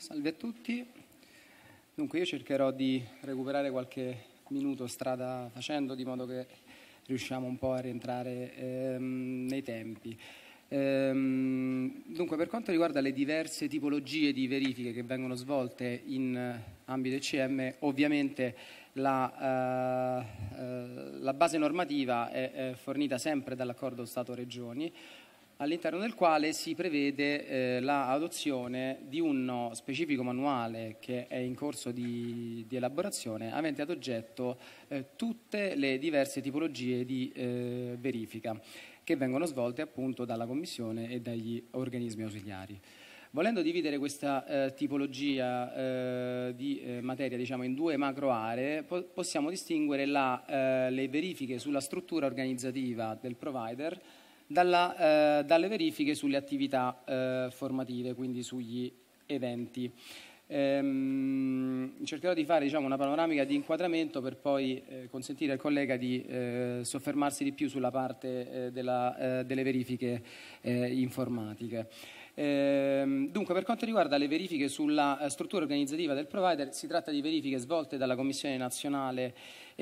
Salve a tutti. Dunque io cercherò di recuperare qualche minuto strada facendo di modo che riusciamo un po' a rientrare ehm, nei tempi. Ehm, dunque per quanto riguarda le diverse tipologie di verifiche che vengono svolte in eh, ambito ECM, ovviamente la, eh, eh, la base normativa è, è fornita sempre dall'accordo Stato-Regioni all'interno del quale si prevede eh, l'adozione di uno specifico manuale che è in corso di, di elaborazione avente ad oggetto eh, tutte le diverse tipologie di eh, verifica che vengono svolte appunto dalla Commissione e dagli organismi ausiliari. Volendo dividere questa eh, tipologia eh, di eh, materia diciamo, in due macro aree, po possiamo distinguere la, eh, le verifiche sulla struttura organizzativa del provider dalla, eh, dalle verifiche sulle attività eh, formative, quindi sugli eventi. Ehm, cercherò di fare diciamo, una panoramica di inquadramento per poi eh, consentire al collega di eh, soffermarsi di più sulla parte eh, della, eh, delle verifiche informatiche. Ehm, dunque, per quanto riguarda le verifiche sulla struttura organizzativa del provider, si tratta di verifiche svolte dalla Commissione nazionale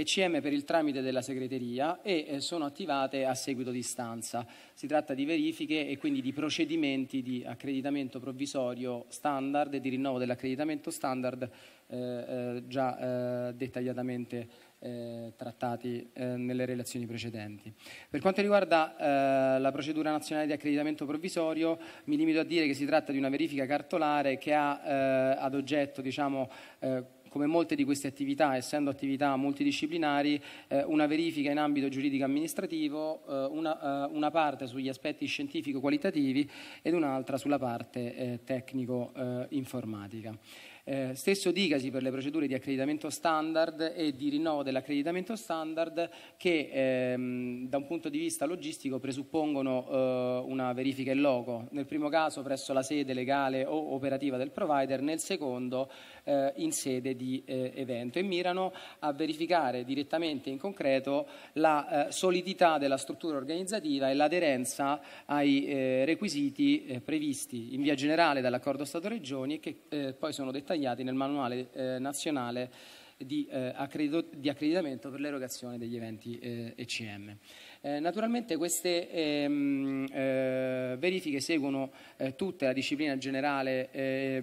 ECM per il tramite della segreteria e eh, sono attivate a seguito di stanza. Si tratta di verifiche e quindi di procedimenti di accreditamento provvisorio standard e di rinnovo dell'accreditamento standard eh, eh già eh, dettagliatamente eh, trattati eh, nelle relazioni precedenti. Per quanto riguarda eh, la procedura nazionale di accreditamento provvisorio, mi limito a dire che si tratta di una verifica cartolare che ha eh, ad oggetto diciamo, come molte di queste attività, essendo attività multidisciplinari, eh, una verifica in ambito giuridico amministrativo, eh, una, eh, una, parte sugli aspetti scientifico-qualitativi ed un'altra sulla parte eh, tecnico-informatica. Eh, eh, stesso dicasi per le procedure di accreditamento standard e di rinnovo dell'accreditamento standard che ehm, da un punto di vista logistico presuppongono eh, una verifica in loco, nel primo caso presso la sede legale o operativa del provider, nel secondo eh, in sede di eh, evento e mirano a verificare direttamente in concreto la eh, solidità della struttura organizzativa e l'aderenza ai eh, requisiti previsti in via generale dall'accordo Stato-Regioni e che poi sono dettagliati dettagliati nel manuale eh, nazionale di, eh, accredito, di accreditamento per l'erogazione degli eventi eh, ECM. Eh, naturalmente queste ehm, eh, verifiche seguono eh, tutta la disciplina generale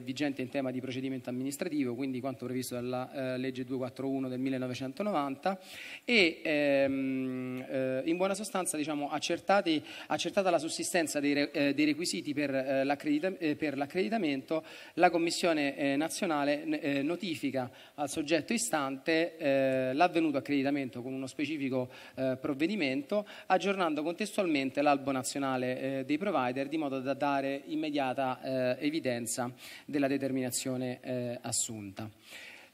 vigente in tema di procedimento amministrativo, quindi quanto previsto dalla legge 241 del 1990 e ehm, in buona sostanza diciamo, accertata la sussistenza dei, re, dei requisiti per, l'accredita, per l'accreditamento, la Commissione nazionale notifica al soggetto istituzionale istante eh, l'avvenuto accreditamento con uno specifico eh, provvedimento, aggiornando contestualmente l'albo nazionale eh, dei provider di modo da dare immediata eh, evidenza della determinazione eh, assunta.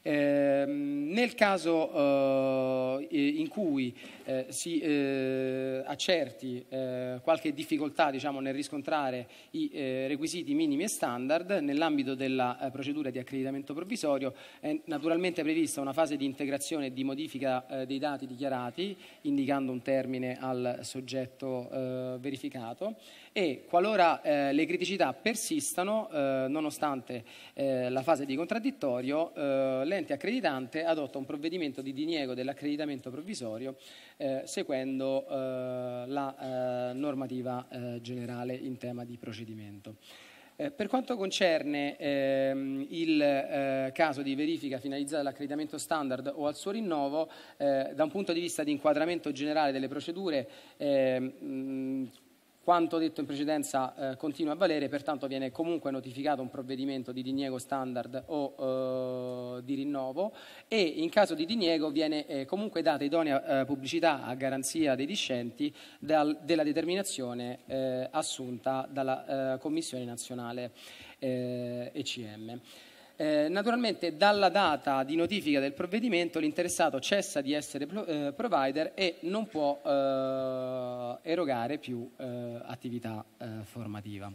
Ehm, nel caso eh, in cui eh, si eh, accerti eh, qualche difficoltà diciamo, nel riscontrare i eh, requisiti minimi e standard, nell'ambito della procedura di accreditamento provvisorio è naturalmente prevista una fase di integrazione e di modifica dei dati dichiarati, indicando un termine al soggetto verificato e qualora le criticità persistano, nonostante la fase di contraddittorio, le l'ente accreditante adotta un provvedimento di diniego dell'accreditamento provvisorio eh, seguendo eh, la eh, normativa eh, generale in tema di procedimento. Eh, per quanto concerne ehm, il eh, caso di verifica finalizzata all'accreditamento standard o al suo rinnovo, da un punto di vista di inquadramento generale delle procedure, mh, ehm, quanto detto in precedenza eh, continua a valere, pertanto viene comunque notificato un provvedimento di diniego standard o eh, di rinnovo e in caso di diniego viene eh, comunque data idonea eh, pubblicità a garanzia dei discenti dal, della determinazione eh, assunta dalla eh, Commissione nazionale ECM. Eh, naturalmente dalla data di notifica del provvedimento l'interessato cessa di essere pro- eh, provider e non può eh, erogare più eh, attività formativa.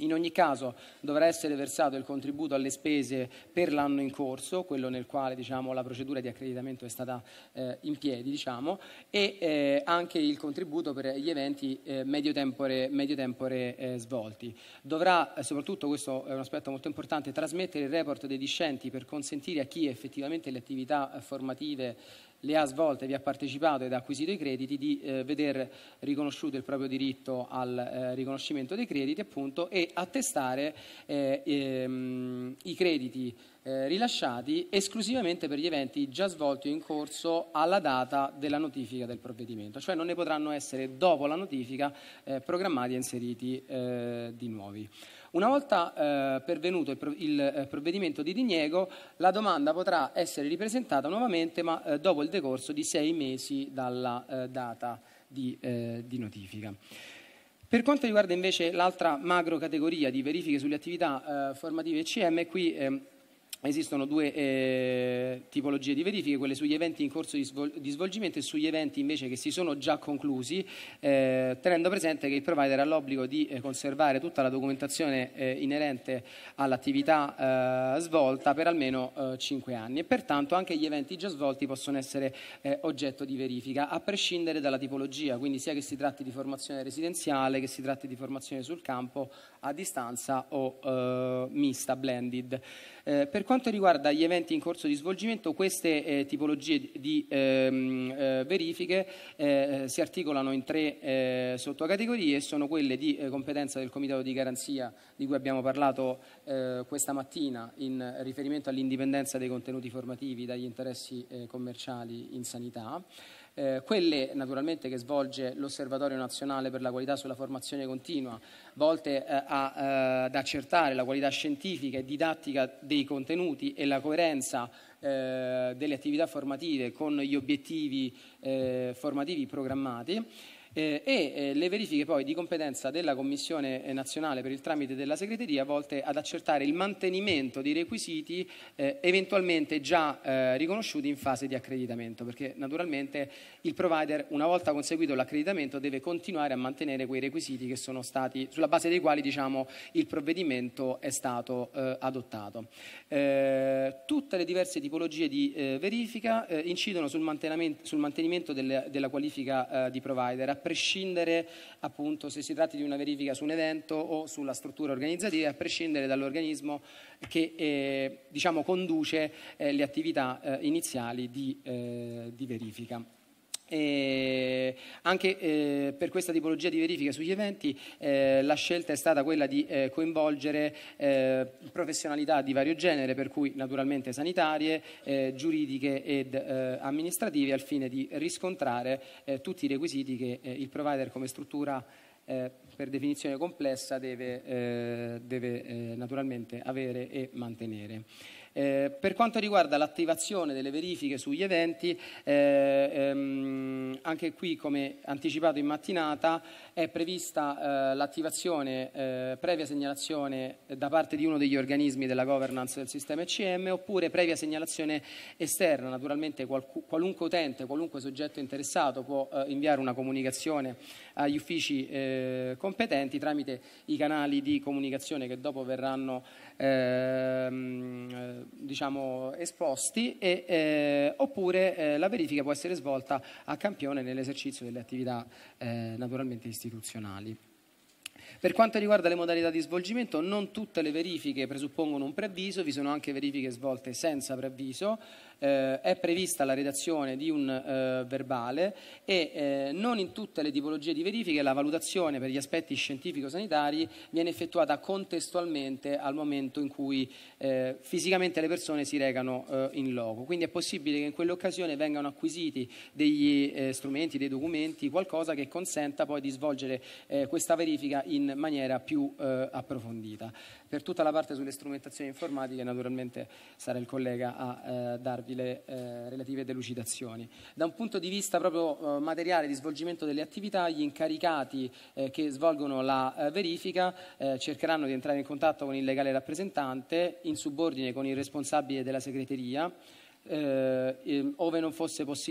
In ogni caso dovrà essere versato il contributo alle spese per l'anno in corso, quello nel quale diciamo, la procedura di accreditamento è stata eh, in piedi, diciamo, e eh, anche il contributo per gli eventi eh, medio tempore, medio tempore eh, svolti. Dovrà eh, soprattutto, questo è un aspetto molto importante, trasmettere il report dei discenti per consentire a chi effettivamente le attività eh, formative le ha svolte, vi ha partecipato ed ha acquisito i crediti, di eh, veder riconosciuto il proprio diritto al eh, riconoscimento dei crediti appunto, e attestare eh, ehm, i crediti eh, rilasciati esclusivamente per gli eventi già svolti o in corso alla data della notifica del provvedimento, cioè non ne potranno essere dopo la notifica eh, programmati e inseriti eh, di nuovi. Una volta eh, pervenuto il, prov il eh, provvedimento di diniego, la domanda potrà essere ripresentata nuovamente ma dopo il decorso di sei mesi dalla data di, di notifica. Per quanto riguarda invece l'altra macro categoria di verifiche sulle attività eh, formative ECM, qui eh, Esistono due eh, tipologie di verifiche, quelle sugli eventi in corso di, svol- di, svolgimento e sugli eventi invece che si sono già conclusi, eh, tenendo presente che il provider ha l'obbligo di eh, conservare tutta la documentazione eh, inerente all'attività eh, svolta per almeno 5 eh, anni e pertanto anche gli eventi già svolti possono essere oggetto di verifica, a prescindere dalla tipologia, quindi sia che si tratti di formazione residenziale, che si tratti di formazione sul campo, a distanza o mista, blended. Eh, per quanto riguarda gli eventi in corso di svolgimento, queste eh, tipologie di ehm, eh, verifiche eh, si articolano in tre eh, sottocategorie e sono quelle di eh, competenza del Comitato di Garanzia di cui abbiamo parlato questa mattina in riferimento all'indipendenza dei contenuti formativi dagli interessi commerciali in sanità eh, quelle naturalmente che svolge l'Osservatorio Nazionale per la Qualità sulla Formazione Continua, volte eh, a, eh, ad accertare la qualità scientifica e didattica dei contenuti e la coerenza eh, delle attività formative con gli obiettivi eh, formativi programmati eh, e eh, le verifiche poi di competenza della Commissione eh, nazionale per il tramite della segreteria volte ad accertare il mantenimento dei requisiti eh, eventualmente già eh, riconosciuti in fase di accreditamento, perché naturalmente il provider una volta conseguito l'accreditamento deve continuare a mantenere quei requisiti che sono stati, sulla base dei quali diciamo, il provvedimento è stato eh, adottato. tutte le diverse tipologie di verifica incidono sul mantenimento, sul mantenimento delle, della qualifica di provider prescindere appunto se si tratti di una verifica su un evento o sulla struttura organizzativa, a prescindere dall'organismo che eh, diciamo, conduce eh, le attività eh, iniziali di, eh, di verifica. Eh, anche eh, per questa tipologia di verifica sugli eventi eh, la scelta è stata quella di eh, coinvolgere eh, professionalità di vario genere, per cui naturalmente sanitarie, eh, giuridiche ed amministrative, al fine di riscontrare tutti i requisiti che il provider come struttura eh, per definizione complessa deve, eh, deve eh, naturalmente avere e mantenere. Eh, per quanto riguarda l'attivazione delle verifiche sugli eventi, eh, ehm, anche qui come anticipato in mattinata è prevista eh, l'attivazione eh, previa segnalazione da parte di uno degli organismi della governance del sistema ECM oppure previa segnalazione esterna, naturalmente qualunque utente, qualunque soggetto interessato può inviare una comunicazione agli uffici eh, competenti tramite i canali di comunicazione che dopo verranno ehm, eh, diciamo, esposti e, eh, oppure eh, la verifica può essere svolta a campione nell'esercizio delle attività eh, naturalmente istituzionali. Per quanto riguarda le modalità di svolgimento, non tutte le verifiche presuppongono un preavviso, vi sono anche verifiche svolte senza preavviso, eh, è prevista la redazione di un eh, verbale e eh, non in tutte le tipologie di verifiche la valutazione per gli aspetti scientifico-sanitari viene effettuata contestualmente al momento in cui eh, fisicamente le persone si recano eh, in loco. Quindi è possibile che in quell'occasione vengano acquisiti degli eh, strumenti, dei documenti, qualcosa che consenta poi di svolgere questa verifica in in maniera più eh, approfondita. Per tutta la parte sulle strumentazioni informatiche naturalmente sarà il collega a eh, darvi le eh, relative delucidazioni. Da un punto di vista proprio eh, materiale di svolgimento delle attività, gli incaricati eh, che svolgono la eh, verifica cercheranno di entrare in contatto con il legale rappresentante, in subordine con il responsabile della segreteria, eh, ehm, ove, non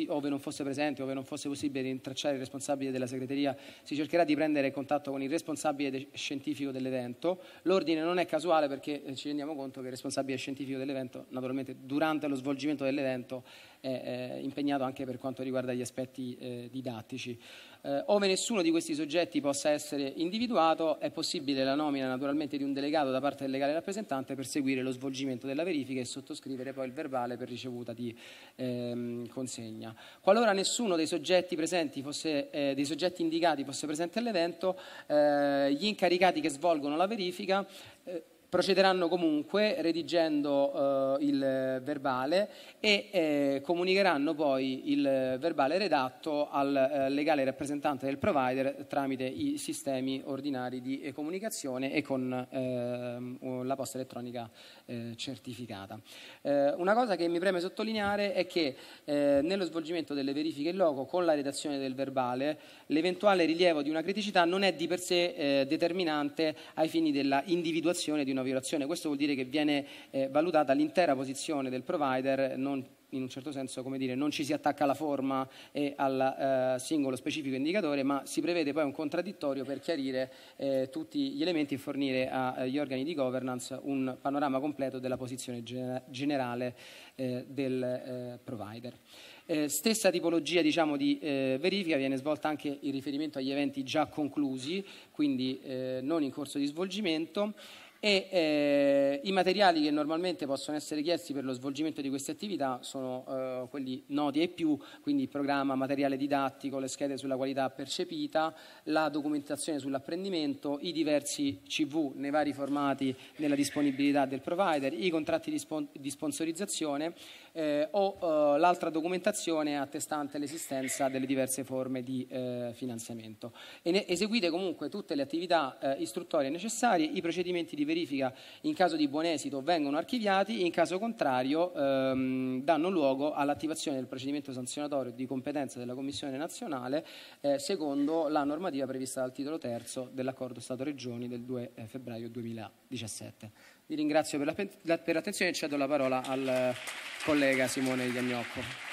ove, non fosse presente, ove non fosse possibile rintracciare il responsabile della segreteria, si cercherà di prendere contatto con il responsabile de scientifico dell'evento. L'ordine non è casuale perché eh, ci rendiamo conto che il responsabile scientifico dell'evento, naturalmente durante lo svolgimento dell'evento, è eh, impegnato anche per quanto riguarda gli aspetti eh, didattici. Eh, ove nessuno di questi soggetti possa essere individuato, è possibile la nomina naturalmente di un delegato da parte del legale rappresentante per seguire lo svolgimento della verifica e sottoscrivere poi il verbale per ricevuta di ehm, consegna. Qualora nessuno dei soggetti, fosse, eh, dei soggetti indicati fosse presente all'evento, eh, gli incaricati che svolgono la verifica eh, procederanno comunque redigendo eh, il verbale e eh, comunicheranno poi il verbale redatto al eh, legale rappresentante del provider tramite i sistemi ordinari di eh, comunicazione e con ehm, la posta elettronica eh, certificata. Eh, una cosa che mi preme sottolineare è che nello svolgimento delle verifiche in loco con la redazione del verbale l'eventuale rilievo di una criticità non è di per sé determinante ai fini della individuazione di una una violazione. Questo vuol dire che viene eh, valutata l'intera posizione del provider, non, in un certo senso come dire, non ci si attacca alla forma e al eh, singolo specifico indicatore, ma si prevede poi un contraddittorio per chiarire eh, tutti gli elementi e fornire agli eh, organi di governance un panorama completo della posizione gener- generale eh, del eh, provider. Eh, stessa tipologia diciamo, di verifica viene svolta anche in riferimento agli eventi già conclusi, quindi non in corso di svolgimento e eh, i materiali che normalmente possono essere chiesti per lo svolgimento di queste attività sono eh, quelli noti e più, quindi il programma, materiale didattico, le schede sulla qualità percepita, la documentazione sull'apprendimento, i diversi CV nei vari formati nella disponibilità del provider, i contratti di, spon- di sponsorizzazione, eh, o eh, l'altra documentazione attestante l'esistenza delle diverse forme di eh, finanziamento. E eseguite comunque tutte le attività eh, istruttorie necessarie, i procedimenti di verifica in caso di buon esito vengono archiviati, in caso contrario ehm, danno luogo all'attivazione del procedimento sanzionatorio di competenza della Commissione nazionale eh, secondo la normativa prevista dal titolo terzo dell'accordo Stato-Regioni del 2 eh, febbraio 2017. Vi ringrazio per l'attenzione e cedo la parola al eh, collega Simone Iagnocco.